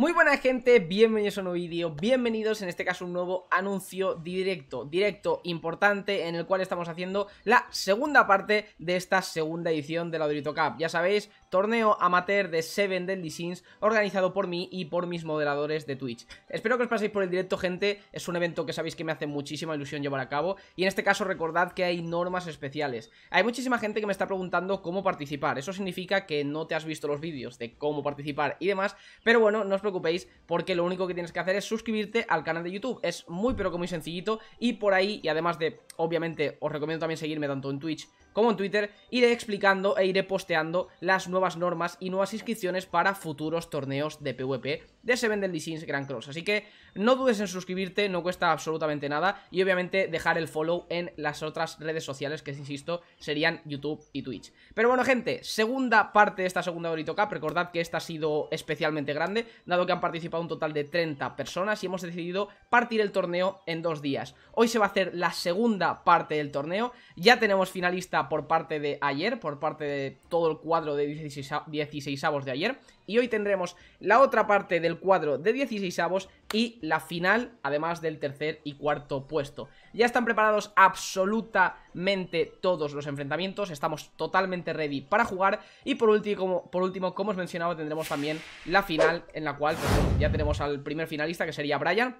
Muy buena gente, bienvenidos a un nuevo vídeo, bienvenidos en este caso a un nuevo anuncio directo, directo importante en el cual estamos haciendo la segunda parte de esta segunda edición de la Dorito Cup. Ya sabéis, torneo amateur de Seven Deadly Sins organizado por mí y por mis moderadores de Twitch. Espero que os paséis por el directo gente, es un evento que sabéis que me hace muchísima ilusión llevar a cabo y en este caso recordad que hay normas especiales. Hay muchísima gente que me está preguntando cómo participar, eso significa que no te has visto los vídeos de cómo participar y demás, pero bueno, no os preocupéis porque lo único que tienes que hacer es suscribirte al canal de YouTube. Es muy pero que muy sencillito y por ahí, y además de, obviamente, os recomiendo también seguirme tanto en Twitch como en Twitter, iré explicando e iré posteando las nuevas normas y nuevas inscripciones para futuros torneos de PvP de Seven Deadly Sins Grand Cross. Así que no dudes en suscribirte, no cuesta absolutamente nada y obviamente dejar el follow en las otras redes sociales que, insisto, serían YouTube y Twitch. Pero bueno, gente, segunda parte de esta segunda Dorito Cup, recordad que esta ha sido especialmente grande, dado que han participado un total de 30 personas y hemos decidido partir el torneo en dos días. Hoy se va a hacer la segunda parte del torneo, ya tenemos finalistas por parte de ayer, por parte de todo el cuadro de 16, avos de ayer. Y hoy tendremos la otra parte del cuadro de 16 avos y la final, además del tercer y cuarto puesto. Ya están preparados absolutamente todos los enfrentamientos, estamos totalmente ready para jugar. Y por último, por último como os mencionaba, tendremos también la final en la cual pues, ya tenemos al primer finalista que sería Brian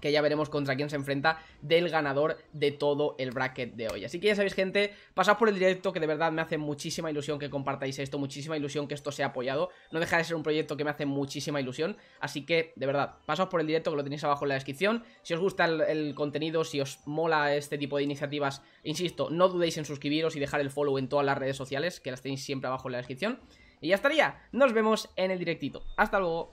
que ya veremos contra quién se enfrenta del ganador de todo el bracket de hoy. Así que ya sabéis, gente, pasad por el directo, que de verdad me hace muchísima ilusión que compartáis esto, muchísima ilusión que esto sea apoyado. No deja de ser un proyecto que me hace muchísima ilusión, así que, de verdad, pasad por el directo, que lo tenéis abajo en la descripción. Si os gusta el, el contenido, si os mola este tipo de iniciativas, insisto, no dudéis en suscribiros y dejar el follow en todas las redes sociales, que las tenéis siempre abajo en la descripción. Y ya estaría, nos vemos en el directito. Hasta luego.